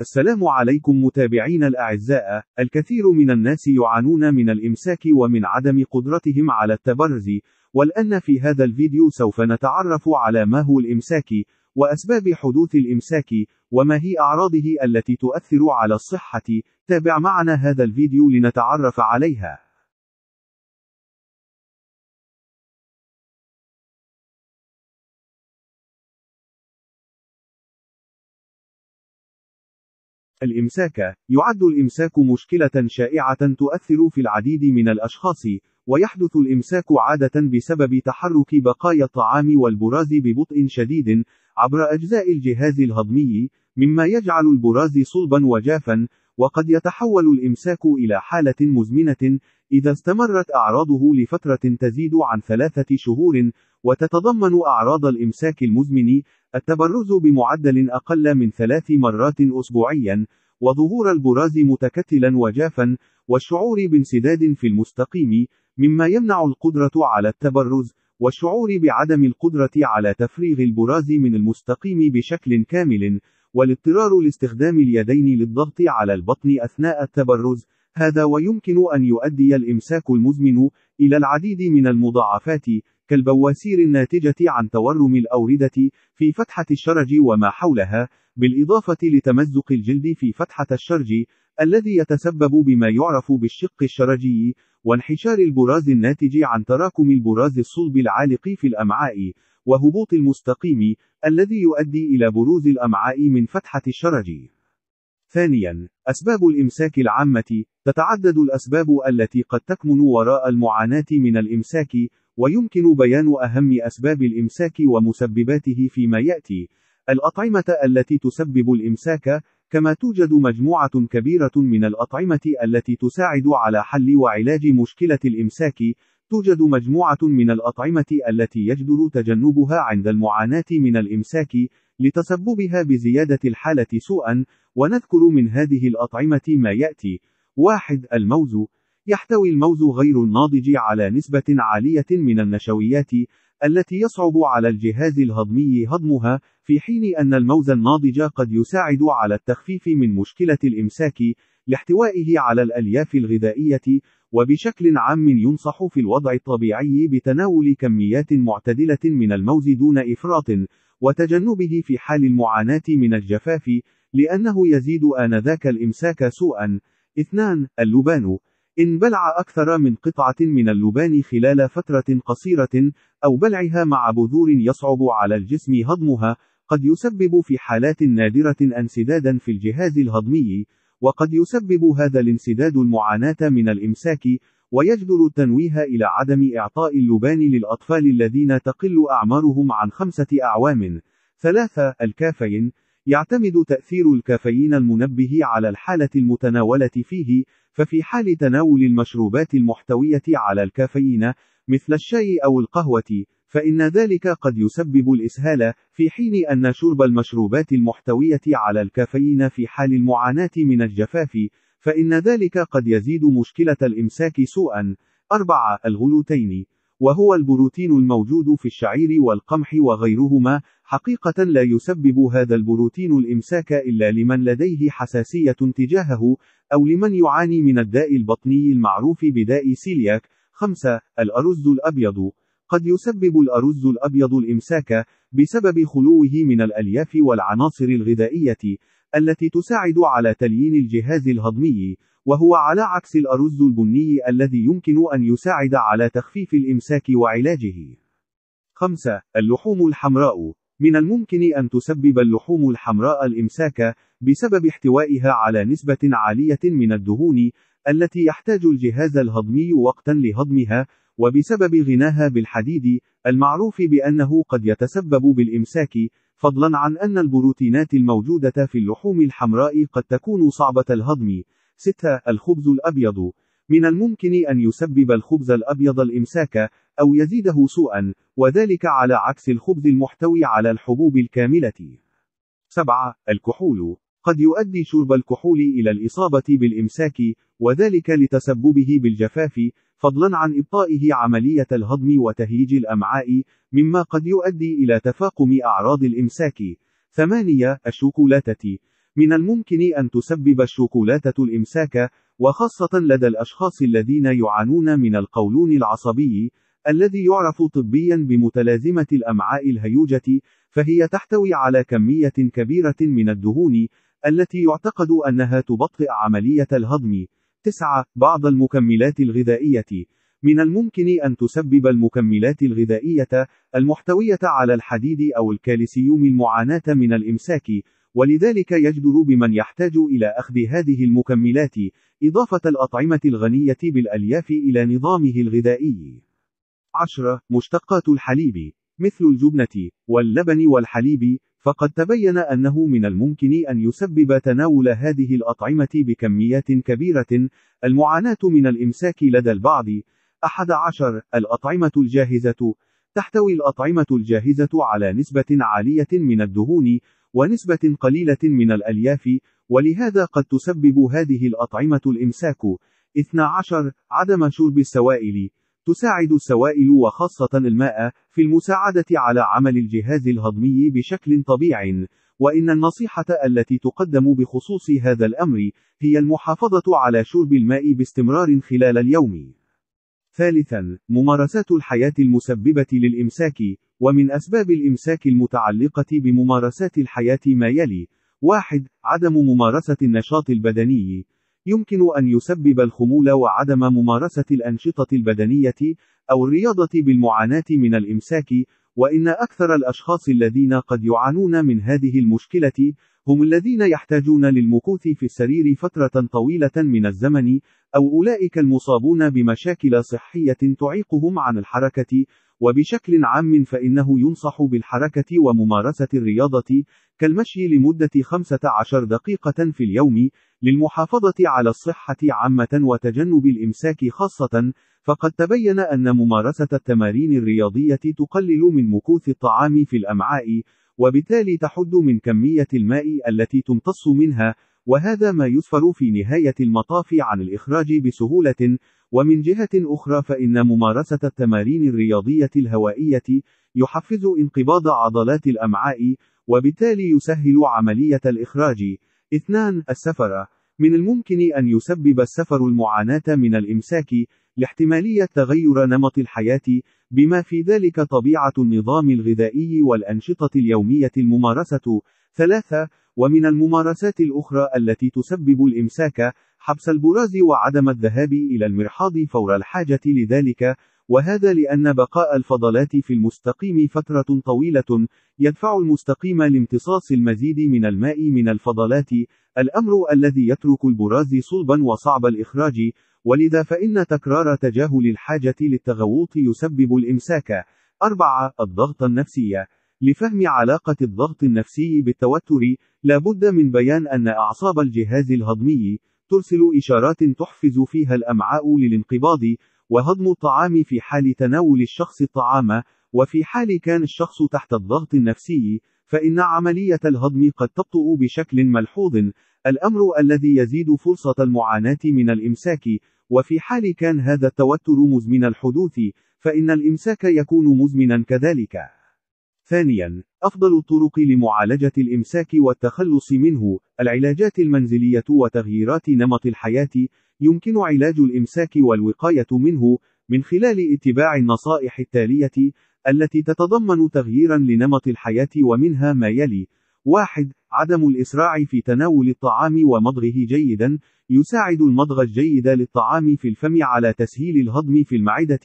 السلام عليكم متابعينا الأعزاء، الكثير من الناس يعانون من الإمساك ومن عدم قدرتهم على التبرز، والآن في هذا الفيديو سوف نتعرف على ما هو الإمساك، وأسباب حدوث الإمساك، وما هي أعراضه التي تؤثر على الصحة، تابع معنا هذا الفيديو لنتعرف عليها. الإمساك يعد الإمساك مشكلة شائعة تؤثر في العديد من الأشخاص ويحدث الإمساك عادة بسبب تحرك بقايا الطعام والبراز ببطء شديد عبر أجزاء الجهاز الهضمي مما يجعل البراز صلبا وجافا وقد يتحول الإمساك إلى حالة مزمنة إذا استمرت أعراضه لفترة تزيد عن ثلاثة شهور وتتضمن أعراض الإمساك المزمن التبرز بمعدل أقل من ثلاث مرات أسبوعيا وظهور البراز متكتلا وجافا والشعور بانسداد في المستقيم مما يمنع القدرة على التبرز والشعور بعدم القدرة على تفريغ البراز من المستقيم بشكل كامل والاضطرار لاستخدام اليدين للضغط على البطن أثناء التبرز هذا ويمكن أن يؤدي الإمساك المزمن إلى العديد من المضاعفات كالبواسير الناتجة عن تورم الأوردة في فتحة الشرج وما حولها، بالإضافة لتمزق الجلد في فتحة الشرج، الذي يتسبب بما يعرف بالشق الشرجي، وانحشار البراز الناتج عن تراكم البراز الصلب العالق في الأمعاء، وهبوط المستقيم، الذي يؤدي إلى بروز الأمعاء من فتحة الشرج. ثانياً، أسباب الإمساك العامة، تتعدد الأسباب التي قد تكمن وراء المعاناة من الإمساك، ويمكن بيان أهم أسباب الإمساك ومسبباته فيما يأتي. الأطعمة التي تسبب الإمساك، كما توجد مجموعة كبيرة من الأطعمة التي تساعد على حل وعلاج مشكلة الإمساك، توجد مجموعة من الأطعمة التي يجدر تجنبها عند المعاناة من الإمساك، لتسببها بزيادة الحالة سوءًا، ونذكر من هذه الأطعمة ما يأتي: واحد الموز يحتوي الموز غير الناضج على نسبة عالية من النشويات التي يصعب على الجهاز الهضمي هضمها، في حين أن الموز الناضج قد يساعد على التخفيف من مشكلة الإمساك لاحتوائه على الألياف الغذائية، وبشكل عام ينصح في الوضع الطبيعي بتناول كميات معتدلة من الموز دون إفراط، وتجنبه في حال المعاناة من الجفاف، لأنه يزيد آنذاك الإمساك سوءًا. 2. اللبان إن بلع أكثر من قطعة من اللبان خلال فترة قصيرة أو بلعها مع بذور يصعب على الجسم هضمها قد يسبب في حالات نادرة انسدادا في الجهاز الهضمي وقد يسبب هذا الانسداد المعاناة من الإمساك ويجدر التنويه إلى عدم إعطاء اللبان للأطفال الذين تقل أعمارهم عن خمسة أعوام ثلاثة الكافيين يعتمد تأثير الكافيين المنبه على الحالة المتناولة فيه، ففي حال تناول المشروبات المحتوية على الكافيين، مثل الشاي أو القهوة، فإن ذلك قد يسبب الإسهال، في حين أن شرب المشروبات المحتوية على الكافيين في حال المعاناة من الجفاف، فإن ذلك قد يزيد مشكلة الإمساك سوءًا. 4. الغلوتين وهو البروتين الموجود في الشعير والقمح وغيرهما، حقيقة لا يسبب هذا البروتين الإمساك إلا لمن لديه حساسية تجاهه، أو لمن يعاني من الداء البطني المعروف بداء سيلياك. 5. الأرز الأبيض قد يسبب الأرز الأبيض الإمساك بسبب خلوه من الألياف والعناصر الغذائية التي تساعد على تليين الجهاز الهضمي، وهو على عكس الأرز البني الذي يمكن أن يساعد على تخفيف الإمساك وعلاجه. 5. اللحوم الحمراء من الممكن أن تسبب اللحوم الحمراء الإمساك بسبب احتوائها على نسبة عالية من الدهون التي يحتاج الجهاز الهضمي وقتا لهضمها وبسبب غناها بالحديد المعروف بأنه قد يتسبب بالإمساك فضلا عن أن البروتينات الموجودة في اللحوم الحمراء قد تكون صعبة الهضم. 6. الخبز الأبيض من الممكن أن يسبب الخبز الأبيض الإمساك أو يزيده سوءا، وذلك على عكس الخبز المحتوي على الحبوب الكاملة. 7. الكحول قد يؤدي شرب الكحول إلى الإصابة بالإمساك، وذلك لتسببه بالجفاف، فضلا عن إبطائه عملية الهضم وتهيج الأمعاء مما قد يؤدي إلى تفاقم أعراض الإمساك ثمانية الشوكولاتة من الممكن أن تسبب الشوكولاتة الإمساك وخاصة لدى الأشخاص الذين يعانون من القولون العصبي الذي يعرف طبيا بمتلازمة الأمعاء الهيوجة فهي تحتوي على كمية كبيرة من الدهون التي يعتقد أنها تبطئ عملية الهضم 9. بعض المكملات الغذائية من الممكن أن تسبب المكملات الغذائية المحتوية على الحديد أو الكالسيوم المعاناة من الإمساك، ولذلك يجدر بمن يحتاج إلى أخذ هذه المكملات إضافة الأطعمة الغنية بالألياف إلى نظامه الغذائي. 10. مشتقات الحليب مثل الجبنة واللبن والحليب فقد تبين أنه من الممكن أن يسبب تناول هذه الأطعمة بكميات كبيرة المعاناة من الإمساك لدى البعض 11 الأطعمة الجاهزة تحتوي الأطعمة الجاهزة على نسبة عالية من الدهون ونسبة قليلة من الألياف ولهذا قد تسبب هذه الأطعمة الإمساك 12 عدم شرب السوائل تساعد السوائل وخاصة الماء في المساعدة على عمل الجهاز الهضمي بشكل طبيعي، وإن النصيحة التي تقدم بخصوص هذا الأمر هي المحافظة على شرب الماء باستمرار خلال اليوم. ثالثا، ممارسات الحياة المسببة للإمساك، ومن أسباب الإمساك المتعلقة بممارسات الحياة ما يلي: واحد، عدم ممارسة النشاط البدني، يمكن أن يسبب الخمول وعدم ممارسة الأنشطة البدنية أو الرياضة بالمعاناة من الإمساك، وإن أكثر الأشخاص الذين قد يعانون من هذه المشكلة هم الذين يحتاجون للمكوث في السرير فترة طويلة من الزمن، أو أولئك المصابون بمشاكل صحية تعيقهم عن الحركة، وبشكل عام فإنه ينصح بالحركة وممارسة الرياضة كالمشي لمدة 15 دقيقة في اليوم للمحافظة على الصحة عامة وتجنب الإمساك خاصة، فقد تبين أن ممارسة التمارين الرياضية تقلل من مكوث الطعام في الأمعاء وبالتالي تحد من كمية الماء التي تمتص منها، وهذا ما يسفر في نهاية المطاف عن الإخراج بسهولة، ومن جهة أخرى فإن ممارسة التمارين الرياضية الهوائية يحفز انقباض عضلات الأمعاء، وبالتالي يسهل عملية الإخراج. 2. السفر من الممكن أن يسبب السفر المعاناة من الإمساك لاحتمالية تغير نمط الحياة، بما في ذلك طبيعة النظام الغذائي والأنشطة اليومية الممارسة. ثلاثة، ومن الممارسات الأخرى التي تسبب الإمساك، حبس البراز وعدم الذهاب إلى المرحاض فور الحاجة لذلك، وهذا لأن بقاء الفضلات في المستقيم فترة طويلة، يدفع المستقيم لامتصاص المزيد من الماء من الفضلات، الأمر الذي يترك البراز صلبا وصعب الإخراج، ولذا فإن تكرار تجاهل الحاجة للتغوط يسبب الإمساك. أربعة الضغط النفسي. لفهم علاقة الضغط النفسي بالتوتر لا بد من بيان أن أعصاب الجهاز الهضمي ترسل إشارات تحفز فيها الأمعاء للانقباض وهضم الطعام في حال تناول الشخص الطعام وفي حال كان الشخص تحت الضغط النفسي فإن عملية الهضم قد تبطئ بشكل ملحوظ الأمر الذي يزيد فرصة المعاناة من الإمساك وفي حال كان هذا التوتر مزمن الحدوث فإن الإمساك يكون مزمنا كذلك. ثانيا، أفضل الطرق لمعالجة الإمساك والتخلص منه العلاجات المنزلية وتغييرات نمط الحياة، يمكن علاج الإمساك والوقاية منه من خلال اتباع النصائح التالية التي تتضمن تغييرا لنمط الحياة ومنها ما يلي: واحد عدم الإسراع في تناول الطعام ومضغه جيدا يساعد المضغ الجيد للطعام في الفم على تسهيل الهضم في المعدة.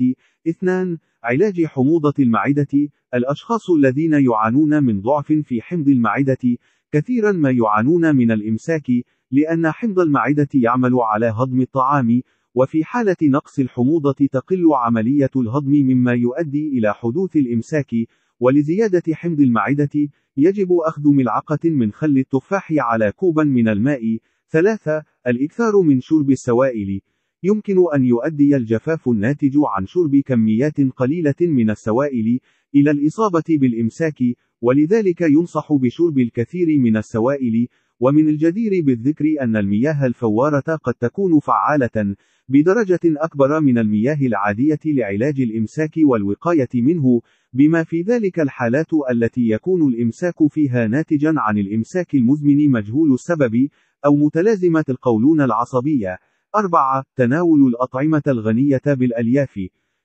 2. علاج حموضة المعدة الأشخاص الذين يعانون من ضعف في حمض المعدة كثيرا ما يعانون من الإمساك لأن حمض المعدة يعمل على هضم الطعام وفي حالة نقص الحموضة تقل عملية الهضم مما يؤدي إلى حدوث الإمساك ولزيادة حمض المعدة يجب أخذ ملعقة من خل التفاح على كوب من الماء. 3. الإكثار من شرب السوائل. يمكن أن يؤدي الجفاف الناتج عن شرب كميات قليلة من السوائل إلى الإصابة بالإمساك، ولذلك ينصح بشرب الكثير من السوائل، ومن الجدير بالذكر أن المياه الفوارة قد تكون فعالة بدرجة أكبر من المياه العادية لعلاج الإمساك والوقاية منه، بما في ذلك الحالات التي يكون الإمساك فيها ناتجا عن الإمساك المزمن مجهول السبب أو متلازمة القولون العصبية. 4. تناول الأطعمة الغنية بالألياف.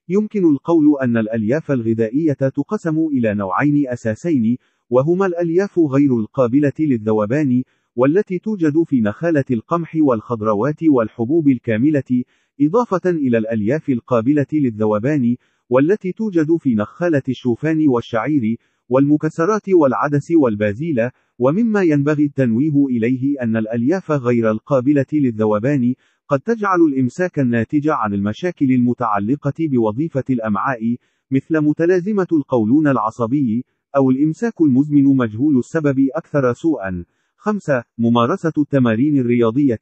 يمكن القول أن الألياف الغذائية تقسم إلى نوعين أساسين، وهما الألياف غير القابلة للذوبان، والتي توجد في نخالة القمح والخضروات والحبوب الكاملة، إضافة إلى الألياف القابلة للذوبان، والتي توجد في نخالة الشوفان والشعير والمكسرات والعدس والبازيلة ومما ينبغي التنويه إليه أن الألياف غير القابلة للذوبان قد تجعل الإمساك الناتج عن المشاكل المتعلقة بوظيفة الأمعاء مثل متلازمة القولون العصبي أو الإمساك المزمن مجهول السبب أكثر سوءًا. 5. ممارسة التمارين الرياضية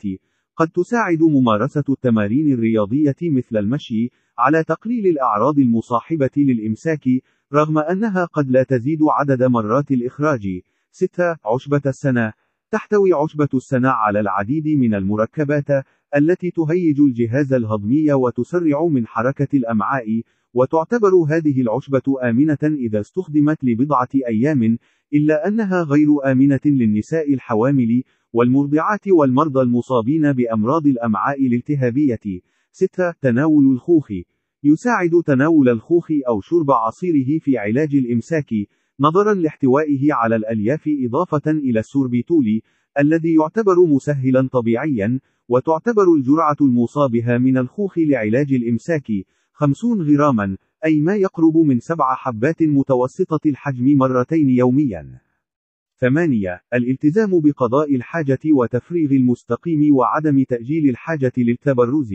قد تساعد ممارسة التمارين الرياضية مثل المشي على تقليل الأعراض المصاحبة للإمساك رغم أنها قد لا تزيد عدد مرات الإخراج. 6. عشبة السنة تحتوي عشبة السنة على العديد من المركبات التي تهيج الجهاز الهضمي وتسرع من حركة الأمعاء، وتعتبر هذه العشبة آمنة إذا استخدمت لبضعة أيام، إلا أنها غير آمنة للنساء الحوامل والمرضعات والمرضى المصابين بأمراض الأمعاء الالتهابية. 6. تناول الخوخ يساعد تناول الخوخ أو شرب عصيره في علاج الإمساك، نظرا لاحتوائه على الألياف إضافة إلى السوربيتول، الذي يعتبر مسهلا طبيعيا، وتعتبر الجرعة الموصى بها من الخوخ لعلاج الإمساك 50 غراما، أي ما يقرب من سبع حبات متوسطة الحجم مرتين يوميا. 8. الالتزام بقضاء الحاجة وتفريغ المستقيم وعدم تأجيل الحاجة للتبرز،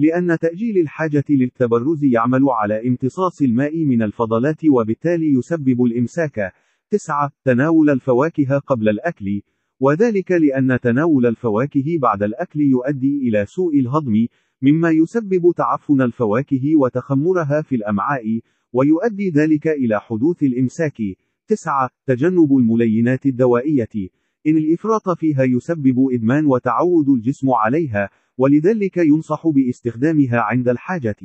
لأن تأجيل الحاجة للتبرز يعمل على امتصاص الماء من الفضلات وبالتالي يسبب الإمساك. 9. تناول الفواكه قبل الأكل، وذلك لأن تناول الفواكه بعد الأكل يؤدي إلى سوء الهضم، مما يسبب تعفن الفواكه وتخمرها في الأمعاء، ويؤدي ذلك إلى حدوث الإمساك. 9. تجنب الملينات الدوائية إن الإفراط فيها يسبب إدمان وتعود الجسم عليها، ولذلك ينصح باستخدامها عند الحاجة.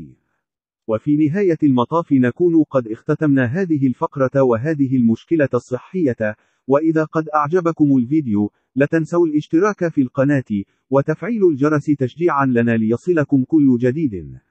وفي نهاية المطاف نكون قد اختتمنا هذه الفقرة وهذه المشكلة الصحية، وإذا قد أعجبكم الفيديو، لا تنسوا الاشتراك في القناة، وتفعيل الجرس تشجيعا لنا ليصلكم كل جديد.